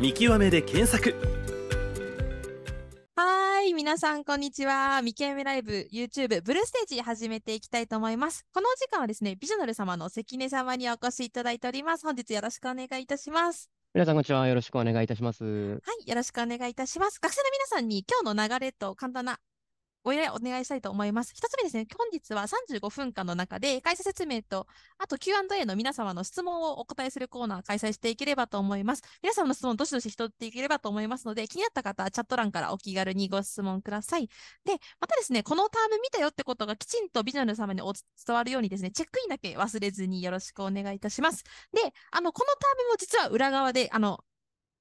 見極めで検索はい皆さんこんにちは見極めライブ YouTube ブルーステージ始めていきたいと思いますこのお時間はですねビジョナル様の関根様にお越しいただいております本日よろしくお願いいたします皆さん、こんにちは。よろしくお願いいたします。はい、よろしくお願いいたします。学生の皆さんに今日の流れと簡単なご依頼お願いしたいと思います。一つ目ですね、本日は35分間の中で会社説明と、あと Q&A の皆様の質問をお答えするコーナー開催していければと思います。皆様の質問どしどし拾っていければと思いますので、気になった方はチャット欄からお気軽にご質問ください。で、またですね、このターム見たよってことがきちんとビジョナル様にお伝わるようにですね、チェックインだけ忘れずによろしくお願いいたします。で、あの、このタームも実は裏側で、あの、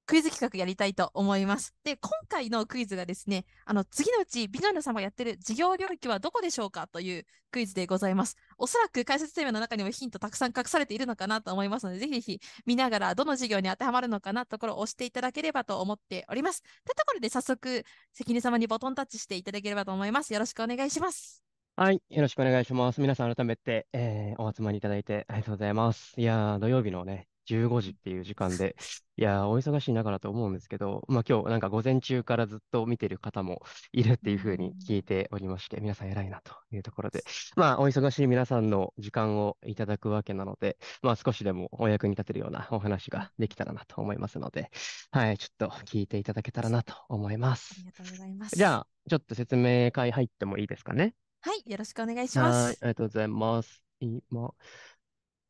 クイズ企画やりたいと思います。で、今回のクイズがですね、あの、次のうち、ビナル様やってる事業領域はどこでしょうかというクイズでございます。おそらく解説テーマの中にもヒントたくさん隠されているのかなと思いますので、ぜひぜひ見ながらどの事業に当てはまるのかなところを押していただければと思っております。というところで早速、関根様にボトンタッチしていただければと思います。よろしくお願いします。はい、よろしくお願いします。皆さん改めて、えー、お集まりいただいてありがとうございます。いやー、土曜日のね、15時っていう時間で、いやー、お忙しい中だと思うんですけど、まあ今日なんか午前中からずっと見てる方もいるっていうふうに聞いておりまして、皆さん偉いなというところで、まあお忙しい皆さんの時間をいただくわけなので、まあ少しでもお役に立てるようなお話ができたらなと思いますので、はい、ちょっと聞いていただけたらなと思います。ありがとうございます。じゃあ、ちょっと説明会入ってもいいですかね。はい、よろしくお願いします。はい、ありがとうございます。今、ちょ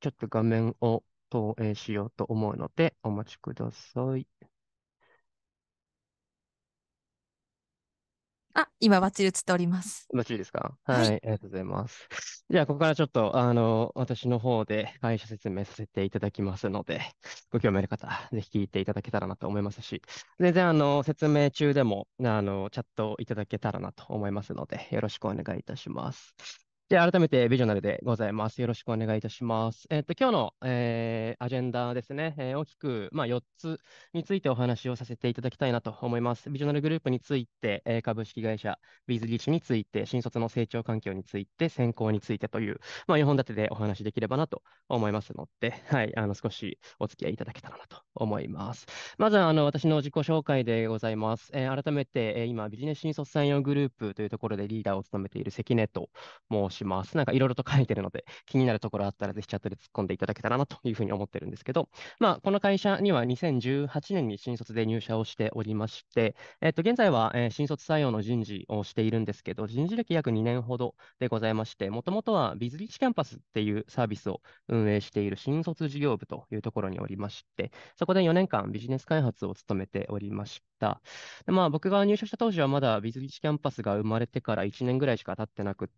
っと画面を投影しようと思うので、お待ちください。あ、今バッチリ映っております。バッチリですかはい、はい、ありがとうございます。じゃあ、ここからちょっと、あの、私の方で会社説明させていただきますので、ご興味ある方、ぜひ聞いていただけたらなと思いますし、全然、あの、説明中でも、あの、チャットをいただけたらなと思いますので、よろしくお願いいたします。で、改めてビジョナルでございます。よろしくお願いいたします。えっ、と、今日の、えー、アジェンダですね、えー、大きく、まあ、4つについてお話をさせていただきたいなと思います。ビジョナルグループについて、えー、株式会社ビーズリーチについて、新卒の成長環境について、選考についてという、まあ、4本立てでお話できればなと思いますので、はい、あの、少しお付き合いいただけたらなと思います。まずは、あの、私の自己紹介でございます。えー、改めて、えー、今、ビジネス新卒採用グループというところでリーダーを務めている関根と申しします。なんかいろいろと書いてるので、気になるところあったらぜひチャットで突っ込んでいただけたらなというふうに思ってるんですけど、まあ、この会社には2018年に新卒で入社をしておりまして、えっ、と、現在は、えー、新卒採用の人事をしているんですけど、人事歴約2年ほどでございまして、もともとはビズリッチキャンパスっていうサービスを運営している新卒事業部というところにおりまして、そこで4年間ビジネス開発を務めておりました。でまあ、僕が入社した当時はまだビズリッチキャンパスが生まれてから1年ぐらいしか経ってなくて、、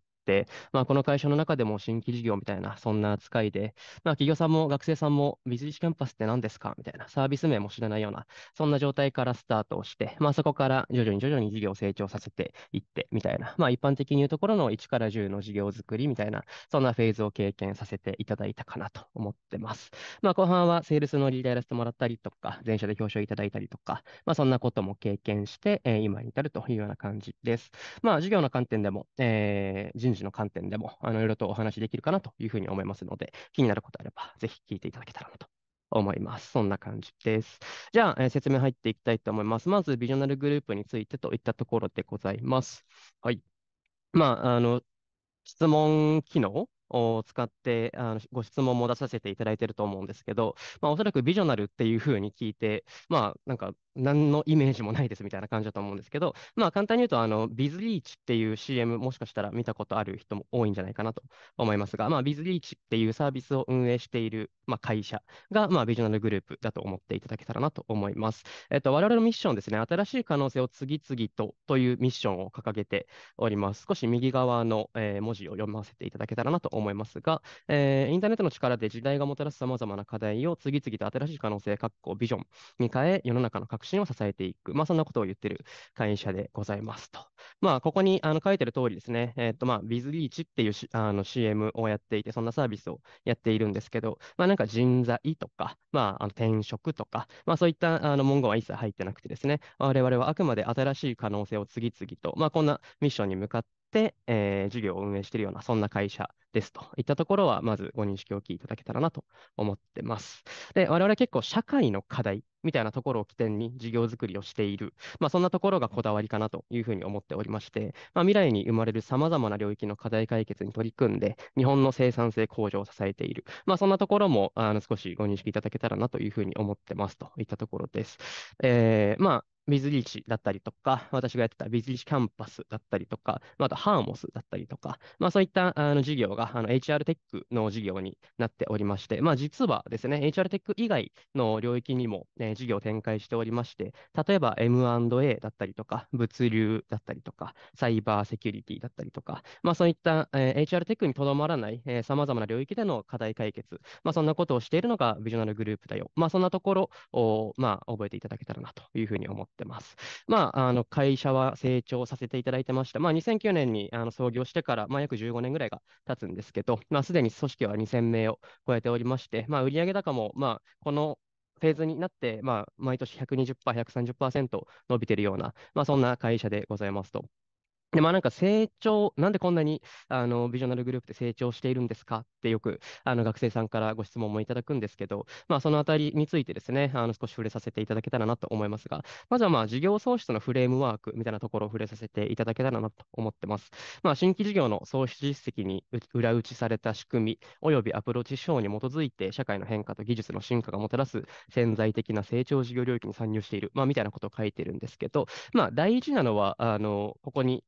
まあ、この会社の中でも新規事業みたいな、そんな扱いで、まあ、企業さんも学生さんも、水石キャンパスって何ですかみたいな、サービス名も知らないような、そんな状態からスタートをして、まあ、そこから徐々に徐々に事業を成長させていってみたいな、まあ、一般的に言うところの1から10の事業づくりみたいな、そんなフェーズを経験させていただいたかなと思ってます。まあ、後半はセールスのリーダーやらせてもらったりとか、全社で表彰いただいたりとか、まあ、そんなことも経験して、えー、今に至るというような感じです。まあ、事業の観点でも、えー、人人事の観点でも、あの、いろいろとお話できるかなというふうに思いますので、気になることあれば、ぜひ聞いていただけたらなと思います。そんな感じです。じゃあ、えー、説明入っていきたいと思います。まず、ビジョナルグループについてといったところでございます。はい。まあ、あの、質問機能を使ってあのご質問も出させていただいていると思うんですけど、まあ、おそらくビジョナルっていうふうに聞いて、まあ、なんか何のイメージもないですみたいな感じだと思うんですけど、まあ簡単に言うと、あの、ビズリーチっていう CM、もしかしたら見たことある人も多いんじゃないかなと思いますが、まあビズリーチっていうサービスを運営している、まあ、会社が、まあビジョナルグループだと思っていただけたらなと思います。えっと、我々のミッションですね、新しい可能性を次々とというミッションを掲げております。少し右側の、えー、文字を読ませていただけたらなと思いますが、えー、インターネットの力で時代がもたらす様々な課題を次々と新しい可能性、ビジョンに変え、世の中の価革を支えていく、まあ、そんなことを言ってる会社でございますと。まあ、ここにあの書いてる通りですね、えっ、と、まあ、ビズリーチっていうあの CM をやっていて、そんなサービスをやっているんですけど、まあ、なんか人材とか、まあ、あの転職とか、まあ、そういったあの文言は一切入ってなくてですね、我々はあくまで新しい可能性を次々と、まあ、こんなミッションに向かっ、えー、事業を運営しているような、そんな会社ですといったところは、まずご認識をお聞きいただけたらなと思ってます。で、我々結構社会の課題みたいなところを起点に事業づくりをしている、まあ、そんなところがこだわりかなというふうに思っておりまして、まあ、未来に生まれるさまざまな領域の課題解決に取り組んで、日本の生産性向上を支えている、まあ、そんなところもあの少しご認識いただけたらなというふうに思ってますといったところです。えー、まあビズリーチだったりとか、私がやってたビズリーチキャンパスだったりとか、まあ、とハーモスだったりとか、まあ、そういったあの事業があの HR テックの事業になっておりまして、まあ、実はですね、HR テック以外の領域にも、ね、事業を展開しておりまして、例えば M&A だったりとか、物流だったりとか、サイバーセキュリティだったりとか、まあ、そういった、えー、HR テックにとどまらないさまざまな領域での課題解決、まあ、そんなことをしているのがビジョナルグループだよ。まあ、そんなところを、まあ、覚えていただけたらなというふうに思ってってます。まあ、あの会社は成長させていただいてまして、まあ、2009年にあの創業してから、まあ、約15年ぐらいが経つんですけど、まあ、すでに組織は2000名を超えておりまして、まあ、売上高も、まあ、このフェーズになって、まあ、毎年120%、130%伸びているような、まあ、そんな会社でございますと。で、まあなんか成長、なんでこんなに、あの、ビジョナルグループって成長しているんですかってよく、あの、学生さんからご質問もいただくんですけど、まあそのあたりについてですね、あの、少し触れさせていただけたらなと思いますが、まずはまあ事業創出のフレームワークみたいなところを触れさせていただけたらなと思ってます。まあ新規事業の創出実績に裏打ちされた仕組み、及びアプローチ手法に基づいて社会の変化と技術の進化がもたらす潜在的な成長事業領域に参入している、まあみたいなことを書いてるんですけど、まあ大事なのは、あの、ここに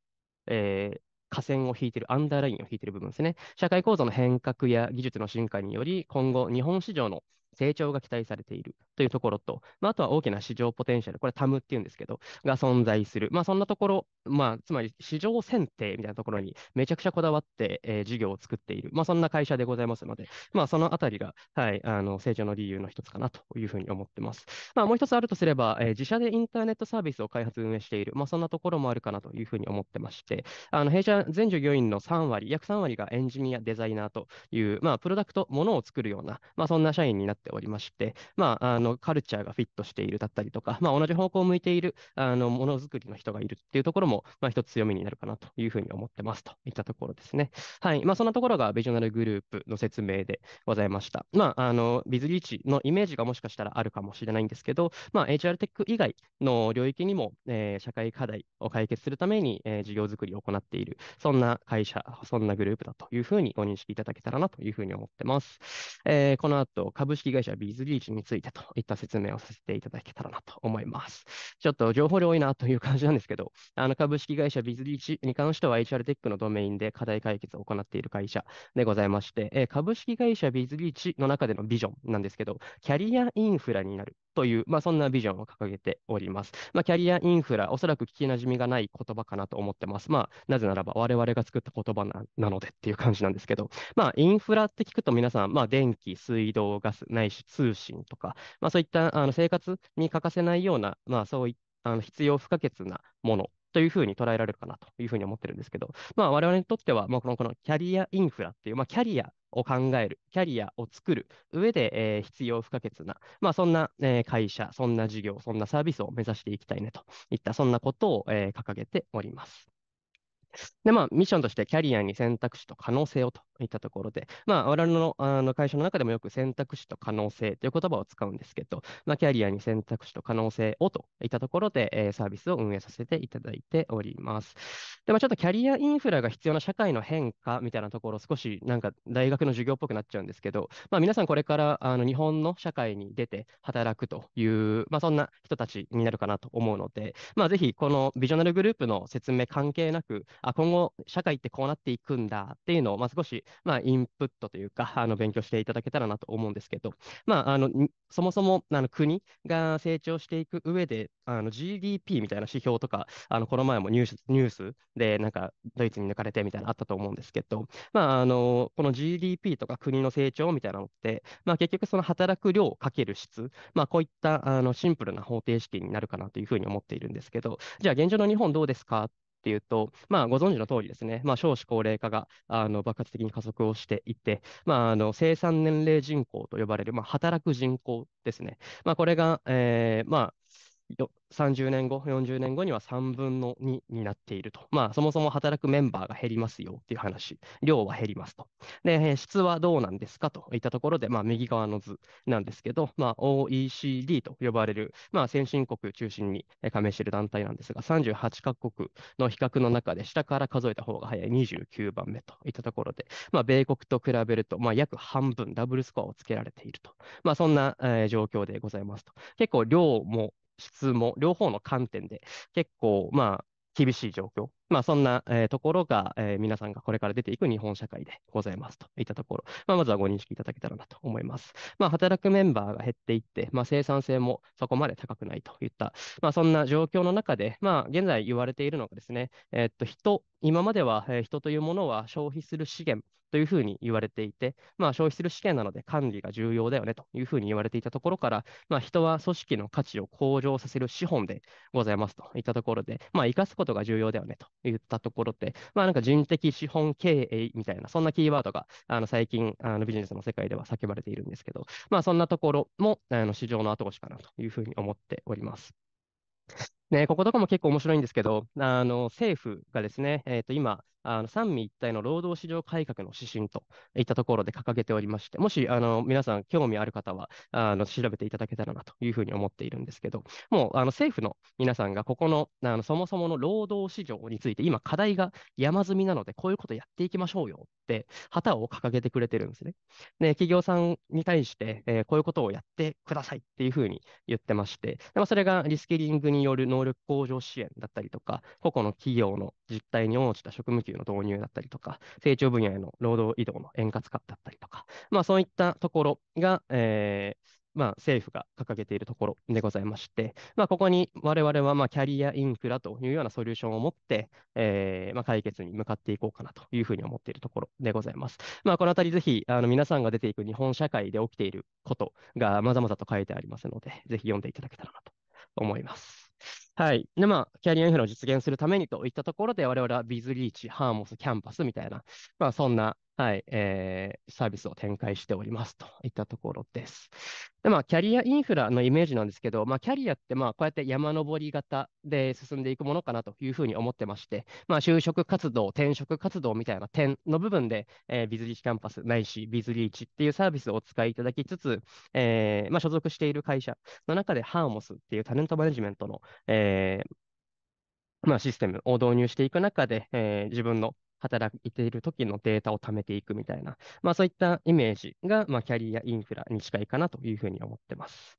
えー、下線を引いている、アンダーラインを引いている部分ですね。社会構造の変革や技術の進化により、今後、日本市場の成長が期待されているというところと、まあ、あとは大きな市場ポテンシャル、これタムっていうんですけど、が存在する。まあ、そんなところ、まあ、つまり市場選定みたいなところにめちゃくちゃこだわって、えー、事業を作っている、まあ、そんな会社でございますので、まあ、そのあたりが、はい、あの成長の理由の一つかなというふうに思ってます。まあ、もう一つあるとすれば、えー、自社でインターネットサービスを開発運営している、まあ、そんなところもあるかなというふうに思ってまして、あの弊社全従業員の3割、約3割がエンジニア、デザイナーという、まあ、プロダクト、ものを作るような、まあ、そんな社員になってておりまして、まあ、あのカルチャーがフィットしているだったりとか、まあ、同じ方向を向いているあのものづくりの人がいるっていうところも、まあ、一つ強みになるかなというふうに思ってますといったところですね。はい。まあ、そんなところがビジョナルグループの説明でございました。まあ、あの、ビズリーチのイメージがもしかしたらあるかもしれないんですけど、まあ、HR テック以外の領域にも、えー、社会課題を解決するために、えー、事業づくりを行っている、そんな会社、そんなグループだというふうにご認識いただけたらなというふうに思ってます。えー、この後、株式会社ビズリーチについてといった説明をさせていただけたらなと思います。ちょっと情報量多いなという感じなんですけど、あの株式会社ビズリーチに関しては HR テックのドメインで課題解決を行っている会社でございまして、え株式会社ビズリーチの中でのビジョンなんですけど、キャリアインフラになるという、まあ、そんなビジョンを掲げております。まあ、キャリアインフラ、おそらく聞きなじみがない言葉かなと思ってます。まあ、なぜならば我々が作った言葉なのでっていう感じなんですけど、まあ、インフラって聞くと皆さん、まあ、電気、水道、ガス、ないし通信とか、まあ、そういったあの生活に欠かせないような、まあ、そういったあの必要不可欠なものというふうに捉えられるかなというふうに思ってるんですけど、まあ、我々にとっては、まあ、このこのキャリアインフラっていう、まあ、キャリアを考える、キャリアを作る上で、えー、必要不可欠な、まあ、そんな、えー、会社、そんな事業、そんなサービスを目指していきたいねといった、そんなことを、えー、掲げております。で、まあ、ミッションとしてキャリアに選択肢と可能性をといったところで、まあ、我々のあの会社の中でもよく選択肢と可能性という言葉を使うんですけど、まあ、キャリアに選択肢と可能性をといったところで、えー、サービスを運営させていただいております。で、まあ、ちょっとキャリアインフラが必要な社会の変化みたいなところ、少しなんか大学の授業っぽくなっちゃうんですけど、まあ、皆さんこれからあの日本の社会に出て働くという、まあ、そんな人たちになるかなと思うので、まあ、ぜひこのビジョナルグループの説明関係なく、あ、今後、社会ってこうなっていくんだっていうのを、まあ、少し、まあ、インプットというか、あの、勉強していただけたらなと思うんですけど、まあ、あの、そもそも、あの、国が成長していく上で、あの、GDP みたいな指標とか、あの、この前もニュース、ニュースで、なんか、ドイツに抜かれてみたいなあったと思うんですけど、まあ、あの、この GDP とか国の成長みたいなのって、まあ、結局その働く量かける質、まあ、こういったあのシンプルな方程式になるかなというふうに思っているんですけど、じゃあ現状の日本どうですかっっていうと、まあ、ご存知の通りですね、まあ、少子高齢化があの爆発的に加速をしていて、まあ、あの生産年齢人口と呼ばれる、まあ、働く人口ですね、まあ、これが、えーまあ、30年後、40年後には3分の2になっていると。まあ、そもそも働くメンバーが減りますよっていう話、量は減りますと。で、質はどうなんですかといったところで、まあ、右側の図なんですけど、まあ、OECD と呼ばれる、まあ、先進国中心に加盟している団体なんですが、38カ国の比較の中で、下から数えた方が早い29番目といったところで、まあ、米国と比べると、まあ、約半分、ダブルスコアをつけられていると。まあ、そんな、えー、状況でございますと。結構、量も質も両方の観点で結構まあ厳しい状況まあ、そんな、えー、ところが、えー、皆さんがこれから出ていく日本社会でございますといったところ、まあ、まずはご認識いただけたらなと思います。まあ、働くメンバーが減っていって、まあ、生産性もそこまで高くないといった、まあ、そんな状況の中で、まあ、現在言われているのがですね、えー、っと人、今までは、え人というものは消費する資源というふうに言われていて、まあ、消費する資源なので管理が重要だよねというふうに言われていたところから、まあ、人は組織の価値を向上させる資本でございますといったところで、まあ、生かすことが重要だよねと言ったところって、まあなんか人的資本経営みたいな、そんなキーワードがあの最近あのビジネスの世界では叫ばれているんですけど、まあそんなところもあの市場の後押しかなというふうに思っております。ね、こことかも結構面白いんですけど、あの政府がですね、えー、と今、あの三位一体の労働市場改革の指針といったところで掲げておりまして、もしあの皆さん興味ある方はあの調べていただけたらなというふうに思っているんですけど、もうあの政府の皆さんがここのあのそもそもの労働市場について今課題が山積みなので、こういうことやっていきましょうよって旗を掲げてくれてるんですね。で、企業さんに対して、えー、こういうことをやってくださいっていうふうに言ってまして、でまそれがリスキリングによる能力向上支援だったりとか、個々の企業の実態に応じた職務給給の導入だったりとか、成長分野への労働移動の円滑化だったりとか、まあ、そういったところが、えーまあ、政府が掲げているところでございまして、まあ、ここに我々はまあキャリアインフラというようなソリューションを持って、えー、まあ解決に向かっていこうかなというふうに思っているところでございます。まあ、このあたり、ぜひあの皆さんが出ていく日本社会で起きていることがまざまざと書いてありますので、ぜひ読んでいただけたらなと思います。はい。で、まあ、キャリアインフラを実現するためにといったところで、我々はビズリーチ、ハーモス、キャンパスみたいな、まあ、そんな、はい、えー、サービスを展開しておりますといったところです。で、まあ、キャリアインフラのイメージなんですけど、まあ、キャリアって、まあ、こうやって山登り型で進んでいくものかなというふうに思ってまして、まあ、就職活動、転職活動みたいな点の部分で、えー、ビズリーチキャンパスないし、ビズリーチっていうサービスをお使いいただきつつ、えー、まあ、所属している会社の中でハーモスっていうタレントマネジメントの、えーえー、まあ、システムを導入していく中で、えー、自分の働いている時のデータを貯めていくみたいな、まあ、そういったイメージが、まあ、キャリアインフラに近いかなというふうに思ってます。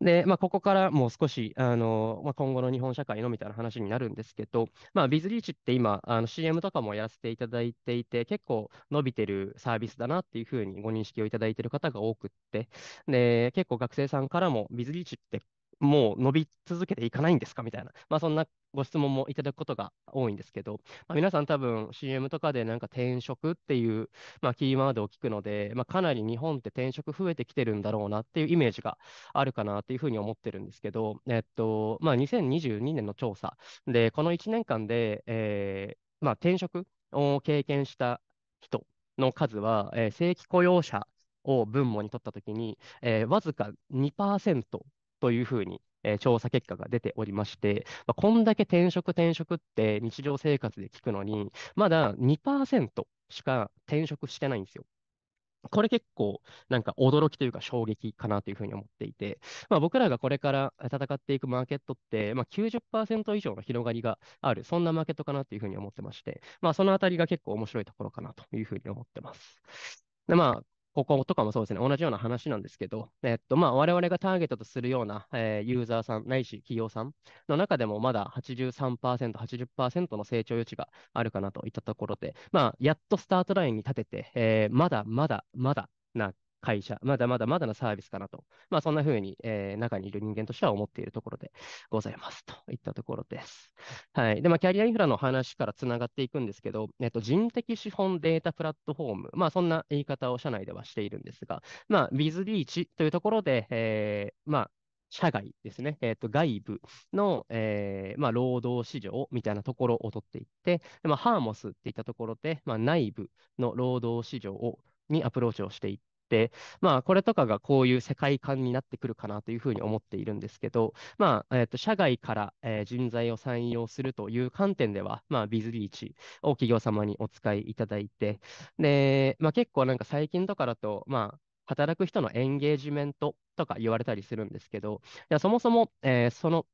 で、まあ、ここからもう少し、あの、まあ、今後の日本社会のみたいな話になるんですけど、まあ、ビズリーチって今、あの CM とかもやらせていただいていて、結構伸びてるサービスだなっていうふうにご認識をいただいている方が多くって、で、結構学生さんからもビズリーチってもう伸び続けていかないんですかみたいな、まあ、そんなご質問もいただくことが多いんですけど、まあ、皆さん多分 CM とかでなんか転職っていう、まあ、キーワードを聞くので、まあ、かなり日本って転職増えてきてるんだろうなっていうイメージがあるかなっていうふうに思ってるんですけど、えっとまあ、2022年の調査で、この1年間で、えー、まあ、転職を経験した人の数は、えー、正規雇用者を分母に取ったときに、えー、わずか2%というふうに、えー、調査結果が出ておりまして、まあ、こんだけ転職、転職って日常生活で聞くのに、まだ2%しか転職してないんですよ。これ結構なんか驚きというか衝撃かなというふうに思っていて、まあ、僕らがこれから戦っていくマーケットって、まあ、90%以上の広がりがある、そんなマーケットかなというふうに思ってまして、まあ、そのあたりが結構面白いところかなというふうに思ってます。でまあ、こことかもそうですね、同じような話なんですけど、えっと、まあ、我々がターゲットとするような、えー、ユーザーさん、ないし企業さんの中でも、まだ83%、80%の成長余地があるかなといったところで、まあ、やっとスタートラインに立てて、えー、まだまだまだな会社、まだまだまだのサービスかなと、まあ、そんな風に、えー、中にいる人間としては思っているところでございますといったところです。はい。で、まあ、キャリアインフラの話からつながっていくんですけど、えっと、人的資本データプラットフォーム、まあ、そんな言い方を社内ではしているんですが、まあ、ビズリーチというところで、えー、まあ、社外ですね、えーと、外部の、えー、まあ、労働市場みたいなところを取っていって、でまあ、ハーモスっていったところで、まあ、内部の労働市場をにアプローチをしていっ、まあ、これとかがこういう世界観になってくるかなというふうに思っているんですけど、まあ、えっ、と、社外から、えー、人材を採用するという観点では、まあ、ビズリーチを企業様にお使いいただいて、で、まあ、結構なんか最近とかだと、まあ、働く人のエンゲージメントとか言われたりするんですけど、いやそもそも、えー、その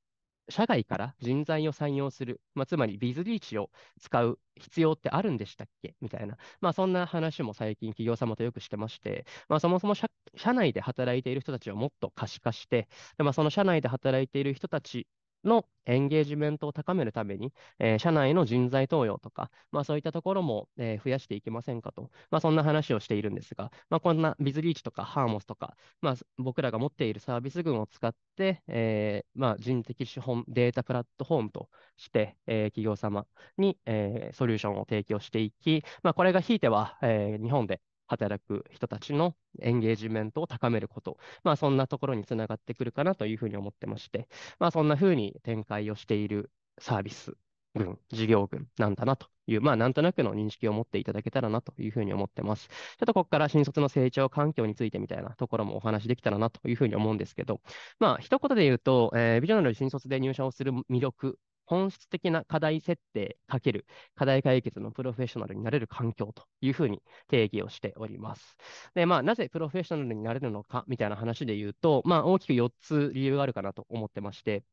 社外から人材を採用する、まあ、つまりビズリーチを使う必要ってあるんでしたっけみたいな、まあ、そんな話も最近企業様とよくしてまして、まあ、そもそも社内で働いている人たちをもっと可視化して、まあ、その社内で働いている人たちのエンゲージメントを高めるために、えー、社内の人材登用とか、まあ、そういったところも、えー、増やしていけませんかと、まあ、そんな話をしているんですが、まあ、こんなビズリーチとかハーモスとか、まあ、僕らが持っているサービス群を使って、えー、まあ、人的資本データプラットフォームとして、え企業様に、えソリューションを提供していき、まあ、これがひいては、え日本で働く人たちのエンゲージメントを高めること、まあ、そんなところにつながってくるかなというふうに思ってまして、まあ、そんなふうに展開をしているサービス群、事業群なんだなという、まあ、なんとなくの認識を持っていただけたらなというふうに思ってます。ちょっとここから新卒の成長環境についてみたいなところもお話できたらなというふうに思うんですけど、まあ、一言で言うと、えー、ビジョナル新卒で入社をする魅力本質的な課題設定かける課題解決のプロフェッショナルになれる環境というふうに定義をしております。で、まあ、なぜプロフェッショナルになれるのかみたいな話で言うと、まあ、大きく4つ理由があるかなと思ってまして、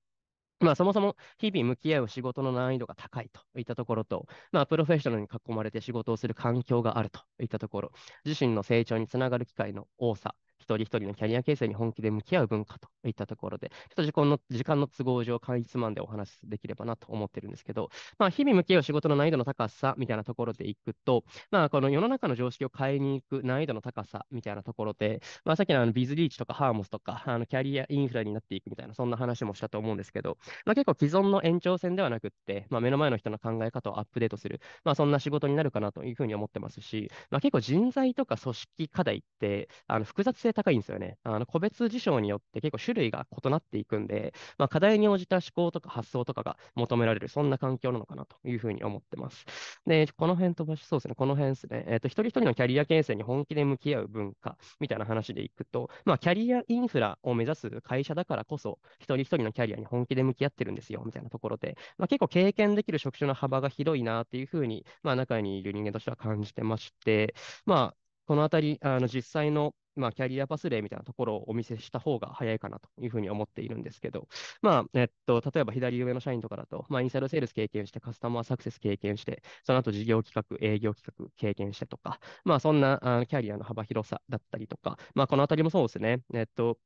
まあ、そもそも日々向き合う仕事の難易度が高いといったところと、まあ、プロフェッショナルに囲まれて仕事をする環境があるといったところ、自身の成長につながる機会の多さ、一人一人のキャリア形成に本気で向き合う文化といったところで、ちょっと時間の時間の都合上、簡易つまんでお話しできればなと思ってるんですけど、まあ、日々向き合う仕事の難易度の高さみたいなところでいくと、まあ、この世の中の常識を変えに行く難易度の高さみたいなところで、まあ、さっきのあのビズリーチとかハーモスとか、あのキャリアインフラになっていくみたいな、そんな話もしたと思うんですけど、まあ、結構既存の延長線ではなくって、まあ、目の前の人の考え方をアップデートする、まあ、そんな仕事になるかなというふうに思ってますし、まあ、結構人材とか組織課題って、あの複雑性高いんですよね。あの個別事象によって結構種類が異なっていくんで、まあ、課題に応じた思考とか発想とかが求められる、そんな環境なのかなというふうに思ってます。で、この辺飛ばし、そうですね、この辺ですね、えーと、一人一人のキャリア形成に本気で向き合う文化みたいな話でいくと、まあ、キャリアインフラを目指す会社だからこそ、一人一人のキャリアに本気で向き合ってるんですよみたいなところで、まあ、結構経験できる職種の幅が広いなっていうふうに、まあ、中にいる人間としては感じてまして、まあ、このあたり、あの実際のまあ、キャリアパス例みたいなところをお見せした方が早いかなというふうに思っているんですけど、まあ、えっと、例えば左上の社員とかだと、まあ、インサイドセールス経験して、カスタマーサクセス経験して、その後事業企画、営業企画経験してとか、まあ、そんなあキャリアの幅広さだったりとか、まあ、このあたりもそうですね。えっと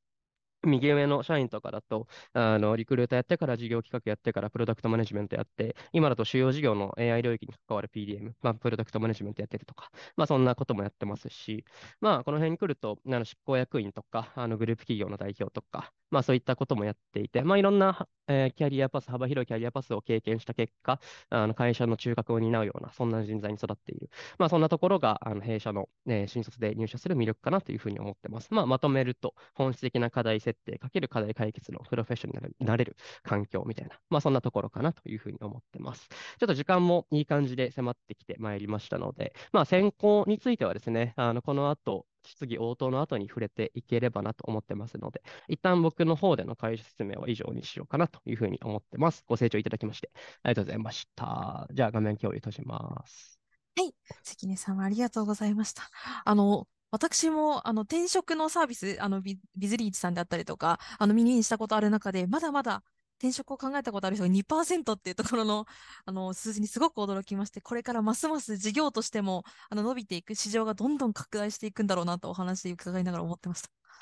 右上の社員とかだと、あの、リクルートやってから事業企画やってからプロダクトマネジメントやって、今だと主要事業の AI 領域に関わる PDM、まあ、プロダクトマネジメントやってるとか、まあ、そんなこともやってますし、まあ、この辺に来ると、あの、執行役員とか、あの、グループ企業の代表とか、まあ、そういったこともやっていて、まあ、いろんな、えー、キャリアパス、幅広いキャリアパスを経験した結果、あの、会社の中核を担うような、そんな人材に育っている。まあ、そんなところが、あの、弊社の、えー、新卒で入社する魅力かなというふうに思ってます。まあ、まとめると、本質的な課題性設定る課題解決のプロフェッショナルになれる環境みたいな、まあ、そんなところかなというふうに思ってます。ちょっと時間もいい感じで迫ってきてまいりましたので、まあ、選考についてはですね、あのこの後、質疑応答の後に触れていければなと思ってますので、一旦僕の方での会社説明は以上にしようかなというふうに思ってます。ご清聴いただきましてありがとうございました。じゃあ画面共有閉じます。はい、関根さんありがとうございました。あの、私も、あの、転職のサービス、あのビ、ビズリーチさんであったりとか、あの、耳にしたことある中で、まだまだ転職を考えたことある人が2%っていうところの、あの、数字にすごく驚きまして、これからますます事業としても、あの、伸びていく、市場がどんどん拡大していくんだろうなとお話伺いながら思ってました。あ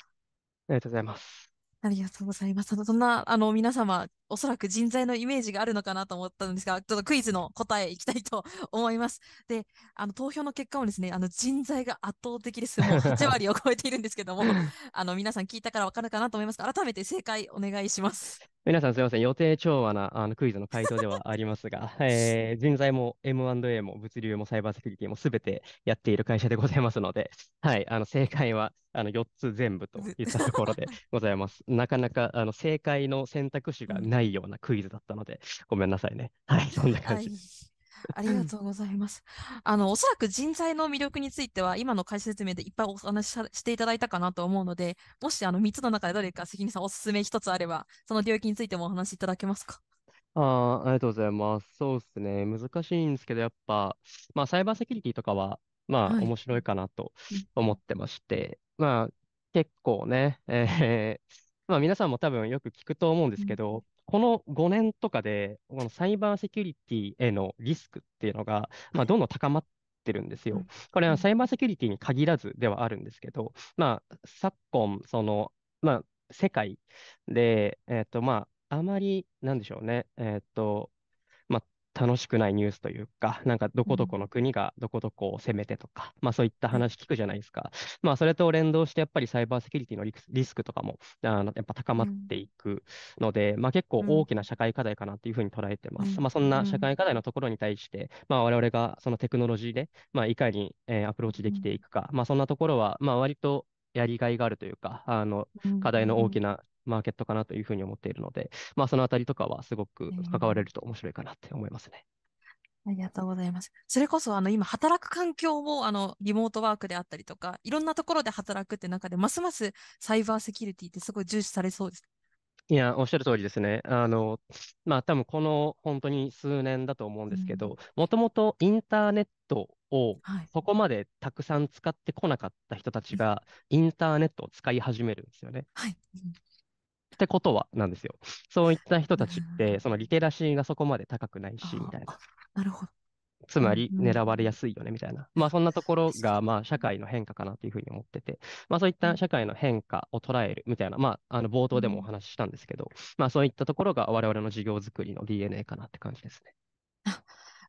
りがとうございます。ありがとうございます。そんな、あの、皆様、おそらく人材のイメージがあるのかなと思ったんですが、ちょっとクイズの答えいきたいと思います。で、あの、投票の結果もですね、あの、人材が圧倒的です。もう8割を超えているんですけども、あの、皆さん聞いたからわかるかなと思いますが、改めて正解お願いします。皆さんすみません、予定調和なあのクイズの回答ではありますが、えー、人材も M&A も物流もサイバーセキュリティもすべてやっている会社でございますので、はい、あの正解はあの4つ全部といったところでございます。なかなかあの正解の選択肢がないようなクイズだったので、ごめんなさいね。はい、そんな感じです。はいありがとうございます。あの、おそらく人材の魅力については、今の解説明でいっぱいお話ししていただいたかなと思うので、もしあの3つの中でどれか関根さんおすすめ1つあれば、その領域についてもお話しいただけますか。ああ、ありがとうございます。そうですね。難しいんですけど、やっぱ、まあ、サイバーセキュリティとかは、まあ、面白いかなと思ってまして、まあ、結構ね、えーまあ、皆さんも多分よく聞くと思うんですけど、この5年とかで、このサイバーセキュリティへのリスクっていうのが、まあ、どんどん高まってるんですよ。これはサイバーセキュリティに限らずではあるんですけど、まあ、昨今、その、まあ、世界で、えっ、ー、と、まあ、あまり、なんでしょうね、えっ、ー、と、楽しくないニュースというか、なんかどこどこの国がどこどこを攻めてとか、うん、まあそういった話聞くじゃないですか。まあそれと連動してやっぱりサイバーセキュリティのリスクとかもあのやっぱ高まっていくので、うん、まあ結構大きな社会課題かなというふうに捉えてます。うん、まあそんな社会課題のところに対して、まあ我々がそのテクノロジーで、まあいかに、えー、アプローチできていくか、まあそんなところは、まあ割とやりがいがあるというか、あの課題の大きなマーケットかなというふうに思っているので、まあ、そのあたりとかはすごく関われると面白いかなって思いますね。ありがとうございます。それこそ、あの、今、働く環境を、あの、リモートワークであったりとか、いろんなところで働くって中で、ますますサイバーセキュリティってすごい重視されそうです。いや、おっしゃる通りですね。あの、まあ、多分この本当に数年だと思うんですけど、もともとインターネットをそこまでたくさん使ってこなかった人たちが、インターネットを使い始めるんですよね。はい、ってことはなんですよ。そういった人たちって、そのリテラシーがそこまで高くないし、みたいな。なるほど。つまり狙われやすいよねみたいな、まあ、そんなところがまあ社会の変化かなというふうに思ってて、まあ、そういった社会の変化を捉えるみたいな、まあ、あの冒頭でもお話ししたんですけど、まあ、そういったところが我々の事業づくりの DNA かなって感じですね。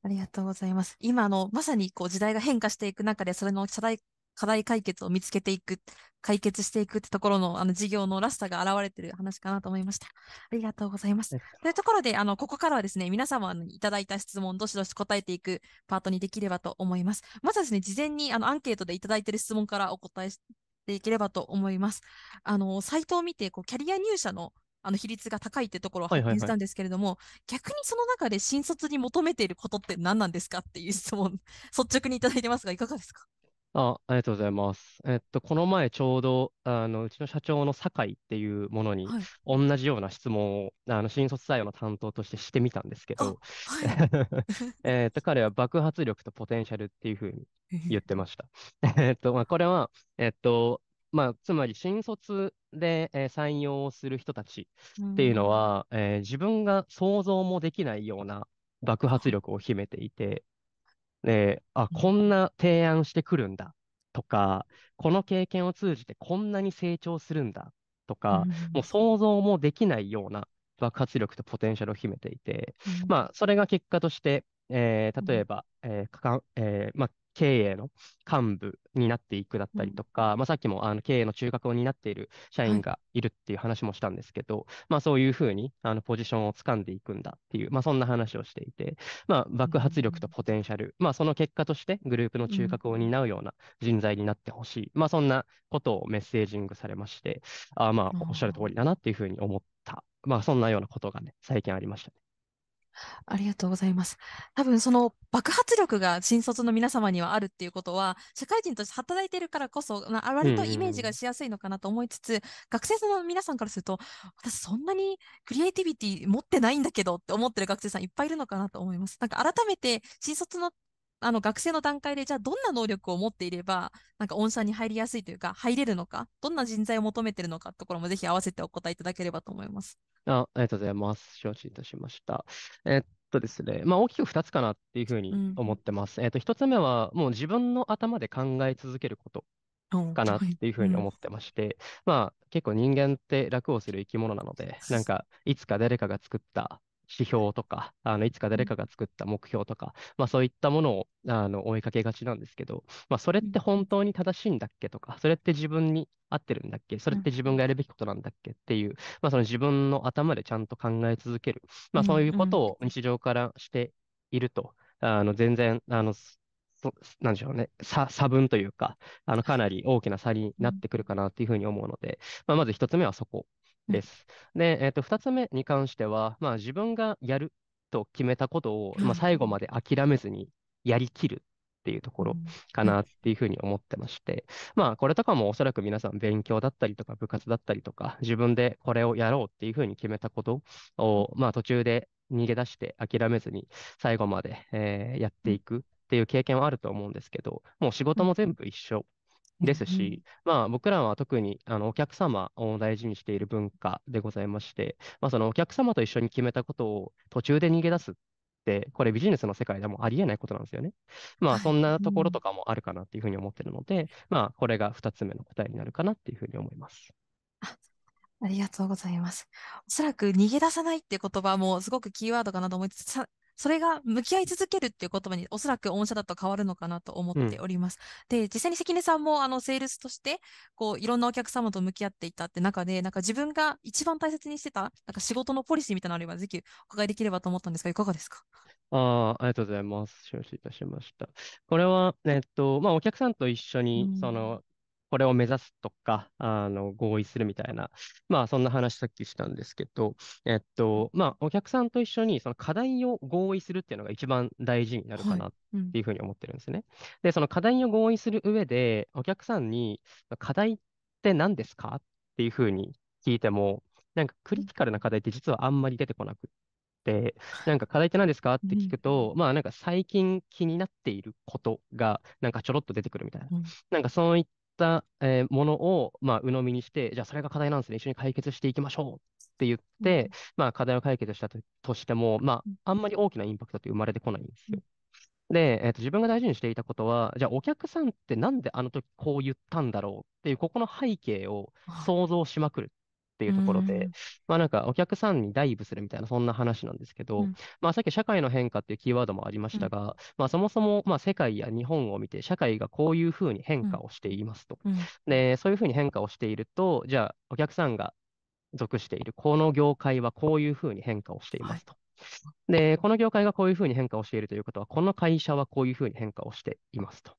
ありがとうございます。今、あの、まさにこう時代が変化していく中で、それの社会課題解決を見つけていく、解決していくってところの、あの、事業のらしさが現れてる話かなと思いました。ありがとうございます。というところで、あの、ここからはですね、皆様にいただいた質問、どしどし答えていくパートにできればと思います。まずはですね、事前に、あの、アンケートでいただいてる質問からお答えしていければと思います。あの、サイトを見て、こう、キャリア入社のあの比率が高いってところを発見したんですけれども、逆にその中で新卒に求めていることって何なんですかっていう質問、率直にいただいてますが、いかがですかあ、ありがとうございます。えっと、この前ちょうど、あの、うちの社長の酒井っていうものに、同じような質問を、あの、新卒採用の担当としてしてみたんですけど、えっと、彼は爆発力とポテンシャルっていうふうに言ってました。えっと、まあ、これは、えっと、まあ、つまり新卒で、えー採用をする人たちっていうのは、えー自分が想像もできないような爆発力を秘めていて、で、あ、こんな提案してくるんだとか、この経験を通じてこんなに成長するんだとか、うん、もう想像もできないような爆発力とポテンシャルを秘めていて、うん、まあ、それが結果として、えー、例えば、えーかかえーまあ、経営の幹部になっていくだったりとか、うん、まあ、さっきもあの経営の中核を担っている社員がいるっていう話もしたんですけど、はい、まあ、そういうふうにあのポジションをつかんでいくんだっていう、まあ、そんな話をしていて、まあ、爆発力とポテンシャル、うん、まあ、その結果としてグループの中核を担うような人材になってほしい、うん、まあ、そんなことをメッセージングされまして、あまあおっしゃる通りだなっていうふうに思った、まあ、そんなようなことがね、最近ありましたね。ありがとうございます。多分その爆発力が新卒の皆様にはあるっていうことは、社会人として働いてるからこそ、まあ、割とイメージがしやすいのかなと思いつつ、うんうん、学生さんの皆さんからすると、私そんなにクリエイティビティ持ってないんだけどって思ってる学生さんいっぱいいるのかなと思います。なんか改めて新卒のあの学生の段階で、じゃあどんな能力を持っていれば、なんか御社に入りやすいというか、入れるのか、どんな人材を求めているのかところもぜひ合わせてお答えいただければと思います。あありがとうございます。承知いたしました。えっとですね、まあ、大きく2つかなっていうふうに思ってます。うん、えっと、1つ目は、もう自分の頭で考え続けることかなっていうふうに思ってまして、まあ結構人間って楽をする生き物なので、なんかいつか誰かが作った指標とか、あのいつか誰かが作った目標とか、まあ、そういったものをあの追いかけがちなんですけど、まあ、それって本当に正しいんだっけとか、それって自分に合ってるんだっけそれって自分がやるべきことなんだっけっていう、まあ、その自分の頭でちゃんと考え続ける、まあ、そういうことを日常からしていると、あの全然あのそなんでしょうね、差差分というか、あのかなり大きな差になってくるかなというふうに思うので、まあ、まず一つ目はそこです。で、えっと2つ目に関しては、まあ、自分がやると決めたことを、まあ、最後まで諦めずにやりきるっていうところかなっていうふうに思ってまして、まあこれとかもおそらく皆さん勉強だったりとか部活だったりとか自分でこれをやろうっていうふうに決めたことを、まあ、途中で逃げ出して諦めずに最後まで、えやっていくっていう経験はあると思うんですけどもう仕事も全部一緒ですし、まあ、僕らは特にあのお客様を大事にしている文化でございまして、まあ、そのお客様と一緒に決めたことを途中で逃げ出すって、これビジネスの世界でもありえないことなんですよね。まあ、そんなところとかもあるかなっていうふうに思ってるので、はいうん、まあ、これが2つ目の答えになるかなっていうふうに思います。ありがとうございます。おそらく逃げ出さないって言葉もすごくキーワードかなと思いつつ、それが向き合い続けるっていう言葉におそらく御社だと変わるのかなと思っております。うん、で、実際に関根さんもあのセールスとして、こう、いろんなお客様と向き合っていたって中で、なんか自分が一番大切にしてた、なんか仕事のポリシーみたいなのあれば、ぜひお伺いできればと思ったんですが、いかがですかあありがとうございます。承知いたしました。これは、えっと、まあ、お客さんと一緒に、その、これを目指すとか、あの、合意するみたいな、まあ、そんな話さっきしたんですけど、えっと、まあ、お客さんと一緒に、その課題を合意するっていうのが一番大事になるかなっていうふうに思ってるんですね。はいうん、で、その課題を合意する上で、お客さんに、課題って何ですかっていうふうに聞いても、なんかクリティカルな課題って実はあんまり出てこなくて、っなんか課題って何ですかって聞くと、うん、まあなんか最近気になっていることが、なんかちょろっと出てくるみたいな、うん、なんかそういった、、えー、ものを、まあ、鵜呑みにして、じゃあそれが課題なんですね、一緒に解決していきましょうって言って、うん、まあ、課題を解決したととしても、まあ、あんまり大きなインパクトって生まれてこないんですよ。うん、で、えーと、自分が大事にしていたことは、じゃあお客さんってなんであの時こう言ったんだろうっていう、ここの背景を想像しまくるっていうところで、うん、まあなんかお客さんにダイブするみたいな、そんな話なんですけど、うん、まあさっき社会の変化っていうキーワードもありましたが、うん、まあそもそもまあ世界や日本を見て、社会がこういうふうに変化をしていますと。で、そういうふうに変化をしていると、じゃあお客さんが属しているこの業界はこういうふうに変化をしていますと。はいで、この業界がこういうふうに変化をしているということは、この会社はこういうふうに変化をしていますと。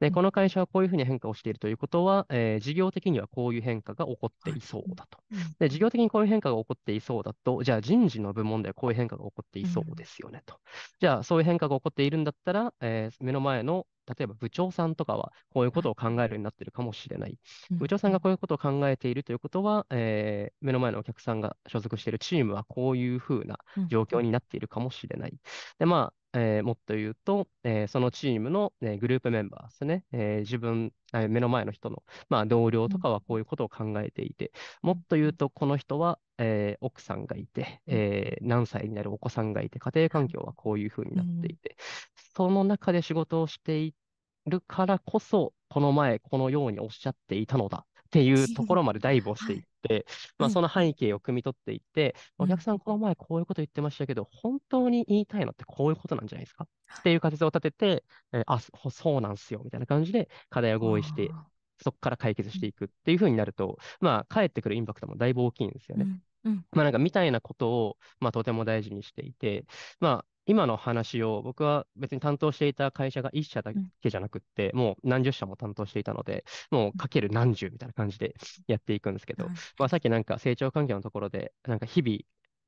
で、この会社はこういうふうに変化をしているということは、えー、事業的にはこういう変化が起こっていそうだと。で、事業的にこういう変化が起こっていそうだと、じゃあ人事の部門ではこういう変化が起こっていそうですよねと。じゃあ、そういう変化が起こっているんだったら、えー、目の前の例えば部長さんとかはこういうことを考えるようになっているかもしれない。部長さんがこういうことを考えているということは、えー、目の前のお客さんが所属しているチームはこういうふうな状況になっているかもしれない。で、まあ、えー、もっと言うと、えー、そのチームの、ね、グループメンバーですね、えー、自分、え目の前の人の、まあ、同僚とかはこういうことを考えていて、もっと言うと、この人は、え奥さんがいて、え何歳になるお子さんがいて、家庭環境はこういうふうになっていて、その中で仕事をしているからこそ、この前、このようにおっしゃっていたのだっていうところまでダイブをしていって、まあ、その背景を汲み取っていって、お客さん、この前こういうこと言ってましたけど、本当に言いたいのってこういうことなんじゃないですかっていう仮説を立てて、えー、あ、そうなんすよ、みたいな感じで課題を合意して、そこから解決していくっていうふうになると、まあ、返ってくるインパクトもだいぶ大きいんですよね。うんまあ、なんかみたいなことを、まあ、とても大事にしていて、まあ、今の話を僕は別に担当していた会社が1社だけじゃなくって、うん、もう何十社も担当していたので、もうかける何十みたいな感じでやっていくんですけど、うん、まあ、さっきなんか成長環境のところで、なんか日々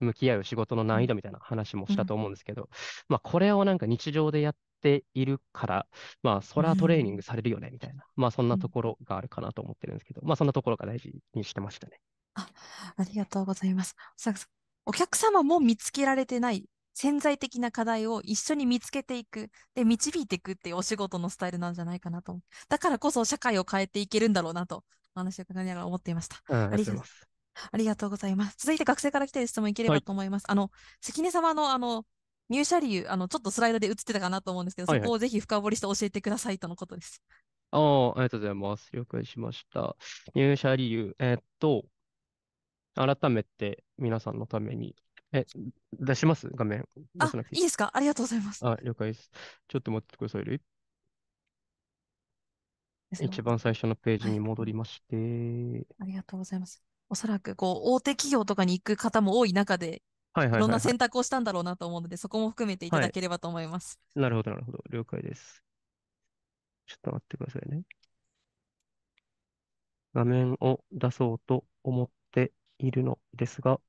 向き合う仕事の難易度みたいな話もしたと思うんですけど、うん、まあ、これをなんか日常でやっているから、まあ、そートレーニングされるよねみたいな、まあ、そんなところがあるかなと思ってるんですけど、まあ、そんなところが大事にしてましたね。あありがとうございます。お客様も見つけられてない潜在的な課題を一緒に見つけていく、で、導いていくっていうお仕事のスタイルなんじゃないかなと。だからこそ社会を変えていけるんだろうなと、お話を伺いながら思っていました。うん、ありがとうございます。ありがとうございます。続いて学生から来ている質問いければと思います。はい、あの、関根様の、あの、入社理由、あの、ちょっとスライドで映ってたかなと思うんですけど、はいはい、そこをぜひ深掘りして教えてくださいとのことです。あありがとうございます。了解しました。入社理由、えー、っと、改めて皆さんのためにえ、出します画面。出あさなく、ていいですかありがとうございます。あ、了解です。ちょっと待ってください一番最初のページに戻りまして、ありがとうございます。おそらく、こう、大手企業とかに行く方も多い中で、はいはいいろんな選択をしたんだろうなと思うので、そこも含めていただければと思います。なるほど、なるほど。了解です。ちょっと待ってくださいね。画面を出そうと思っているのですが、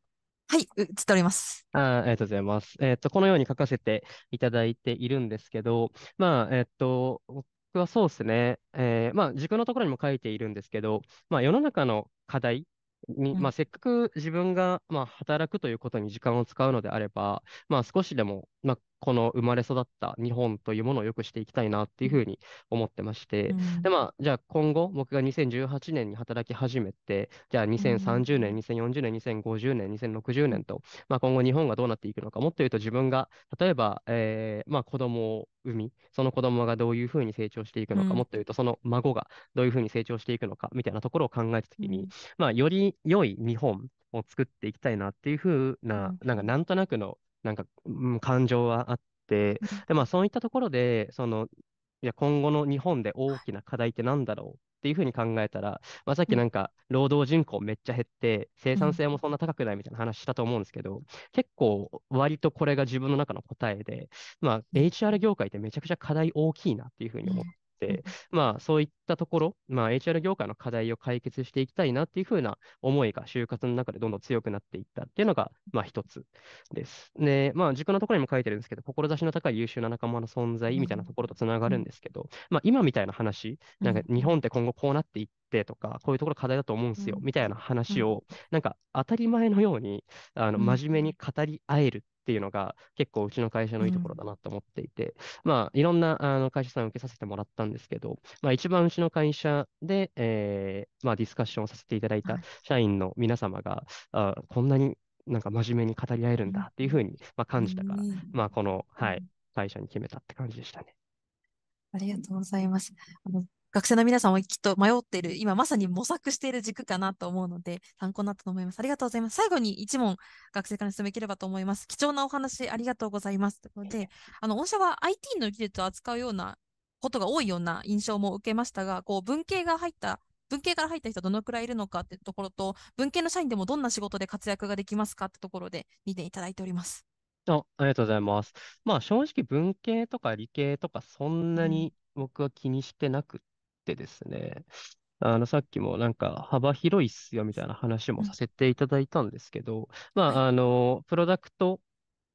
はい、映っております。あありがとうございます。えっ、ー、と、このように書かせていただいているんですけど、まあ、えっ、ー、と、僕はそうですね、えー、まあ、軸のところにも書いているんですけど、まあ、世の中の課題に、まあ、せっかく自分が、まあ、働くということに時間を使うのであれば、まあ、少しでも、まあ、この生まれ育った日本というものをよくしていきたいなっていうふうに思ってまして、うん、でまあじゃあ今後僕が2018年に働き始めてじゃあ2030年、うん、2040年2050年2060年と、まあ、今後日本がどうなっていくのかもっと言うと自分が例えば、えーまあ、子供を産みその子供がどういうふうに成長していくのか、うん、もっと言うとその孫がどういうふうに成長していくのかみたいなところを考えた時に、まあ、より良い日本を作っていきたいなっていうふうな、なんかなんとなくのなんか、うん、感情はあって、で、まあ、そういったところで、その、いや、今後の日本で大きな課題ってなんだろうっていうふうに考えたら、まあ、さっきなんか労働人口めっちゃ減って生産性もそんな高くないみたいな話したと思うんですけど、結構割とこれが自分の中の答えで、まあ、HR 業界ってめちゃくちゃ課題大きいなっていうふうに思っ、まあ、そういったところ、まあ、HR 業界の課題を解決していきたいなっていうふうな思いが就活の中でどんどん強くなっていったっていうのが、まあ、一つです。で、まあ、軸のところにも書いてるんですけど、志の高い優秀な仲間の存在みたいなところとつながるんですけど、まあ、今みたいな話、なんか日本って今後こうなっていって、とか、こういうところ課題だと思うんですよ、みたいな話を、なんか当たり前のように、あの真面目に語り合えるっっていうのが結構うちの会社のいいところだなと思っていて、うん、まあいろんなあの会社さんを受けさせてもらったんですけど、まあ一番うちの会社で、えー、まあディスカッションをさせていただいた社員の皆様が、はい、あこんなになんか真面目に語り合えるんだっていうふうに、まあ、感じたから、うん、まあこの、はい、会社に決めたって感じでしたね。ありがとうございます。あの学生の皆さんもきっと迷っている、今まさに模索している軸かなと思うので、参考になったと思います。ありがとうございます。最後に1問、学生から質問いければと思います。貴重なお話、ありがとうございます。ということで、あの、御社は IT の技術を扱うようなことが多いような印象も受けましたが、こう、文系が入った、文系から入った人どのくらいいるのかってところと、文系の社員でもどんな仕事で活躍ができますかってところで見ていただいております。あありがとうございます。まあ正直文系とか理系とかそんなに僕は気にしてなくっってですね、あの、さっきもなんか幅広いっすよみたいな話もさせていただいたんですけど、まあ、あの、プロダクト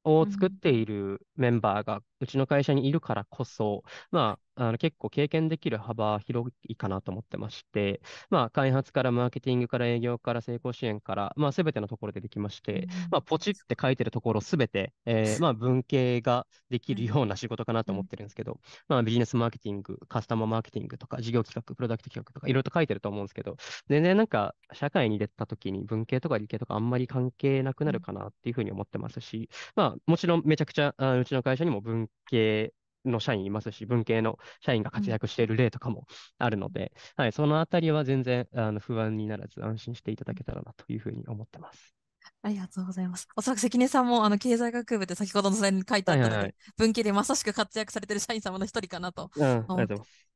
を作っているメンバーがうちの会社にいるからこそ、まあ、あの結構経験できる幅広いかなと思ってまして、まあ、開発からマーケティングから営業から成功支援から、まあ、全てのところでできまして、うん、まあ、ポチって書いてるところ全て、えー、まあ、文系ができるような仕事かなと思ってるんですけど、うん、まあ、ビジネスマーケティング、カスタマーマーケティングとか、事業企画、プロダクト企画とか、いろいろと書いてると思うんですけど、全然なんか、社会に出た時に文系とか理系とかあんまり関係なくなるかなっていうふうに思ってますし、まあ、もちろんめちゃくちゃ、あうちの会社にも文系の社員いますし、文系の社員が活躍している例とかもあるので、うん、はい、そのあたりは全然あの不安にならず安心していただけたらなというふうに思ってます。ありがとうございます。おそらく関根さんもあの経済学部で先ほどの図に書いてあったので、は文系でまさしく活躍されている社員様の一人かなと思って、うん、ありがとうございます。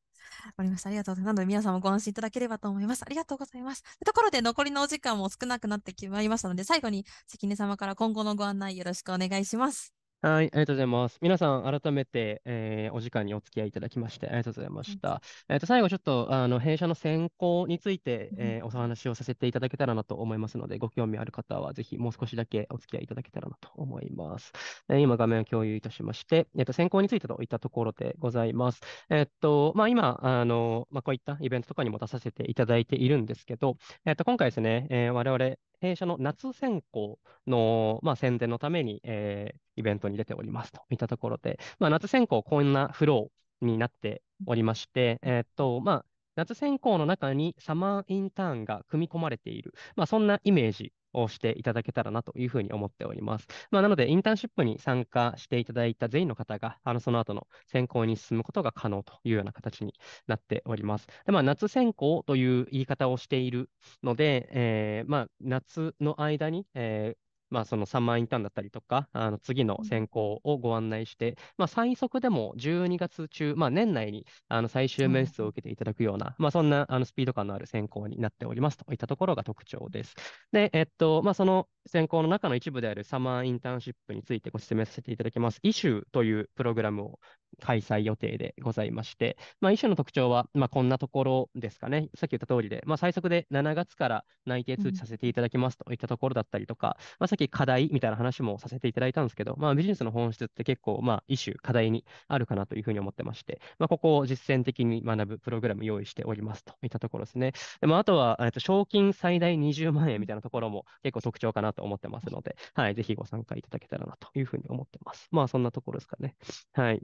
わかりました。ありがとうございます。なので皆さんもご安心いただければと思います。ありがとうございます。ところで残りのお時間も少なくなってきまいましたので、最後に関根様から今後のご案内よろしくお願いします。はい、ありがとうございます。皆さん、改めて、えーお時間にお付き合いいただきまして、ありがとうございました。えっと、最後、ちょっと、あの、弊社の選考について、えーお話をさせていただけたらなと思いますので、ご興味ある方は、ぜひ、もう少しだけお付き合いいただけたらなと思います。えー今、画面を共有いたしまして、えっと、選考についてといったところでございます。えっと、まあ、今、あの、まあ、こういったイベントとかにも出させていただいているんですけど、えっと、今回ですね、えー我々、弊社の夏選考の、まあ、宣伝のために、えー、イベントに出ておりますといったところで、まあ、夏選考こんなフローになっておりまして、えー、っと、まあ、夏選考の中にサマーインターンが組み込まれている、まあ、そんなイメージをしていただけたらなというふうに思っております。まあ、なので、インターンシップに参加していただいた全員の方が、あのその後の選考に進むことが可能というような形になっております。でまあ、夏選考という言い方をしているので、えー、まあ、夏の間に、えまあ、その3万インターンだったりとか、あの次の選考をご案内して、まあ、最速でも12月中、まあ、年内にあの最終面接を受けていただくような、まあ、そんなあのスピード感のある選考になっておりますといったところが特徴です。で、えっと、まあ、その選考の中の一部であるサマーインターンシップについてご説明させていただきます。イシューというプログラムを開催予定でございまして、まあ、イシューの特徴は、まあ、こんなところですかね。さっき言った通りで、まあ、最速で7月から内定通知させていただきますといったところだったりとか、うん、まあ、さっき課題みたいな話もさせていただいたんですけど、まあ、ビジネスの本質って結構、まあ、イシュー、課題にあるかなというふうに思ってまして、まあ、ここを実践的に学ぶプログラム用意しておりますといったところですね。でまあ、あとは、と賞金最大20万円みたいなところも結構特徴かなとと思ってますので、はい、ぜひご参加いただけたらなというふうに思ってます。まあ、そんなところですかね。はい。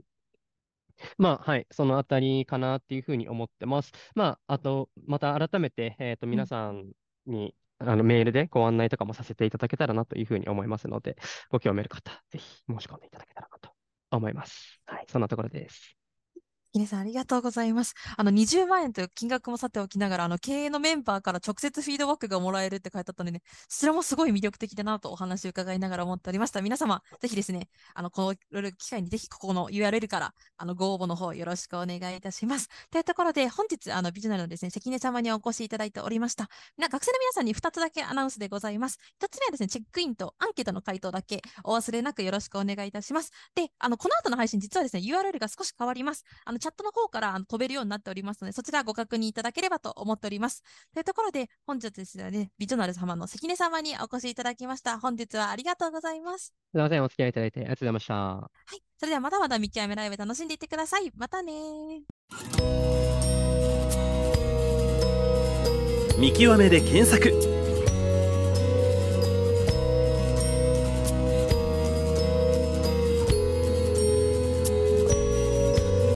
まあ、はい、そのあたりかなっていうふうに思ってます。まあ、あと、また改めて、えっ、ー、と、皆さんに、あのメールでご案内とかもさせていただけたらなというふうに思いますので、ご興味ある方、ぜひ申し込んでいただけたらなと思います。はい、そんなところです。皆さん、ありがとうございます。あの、20万円という金額もさておきながら、あの、経営のメンバーから直接フィードバックがもらえるって書いてあったのでね、それもすごい魅力的だなとお話を伺いながら思っておりました。皆様、ぜひですね、あの、この機会にぜひここの URL から、あの、ご応募の方よろしくお願いいたします。というところで、本日、あの、ビジュナルのですね、関根様にお越しいただいておりました。な学生の皆さんに2つだけアナウンスでございます。1つ目はですね、チェックインとアンケートの回答だけお忘れなくよろしくお願いいたします。で、あの、この後の配信、実はですね、URL が少し変わります。あのチャットの方からあの飛べるようになっておりますので、そちらご確認いただければと思っております。というところで、本日ですね、ビジョナル様の関根様にお越しいただきました。本日はありがとうございます。すみません、お付き合いいただいてありがとうございました。はい。それではまだまだ見極めライブ楽しんでいってください。またね見極めで検索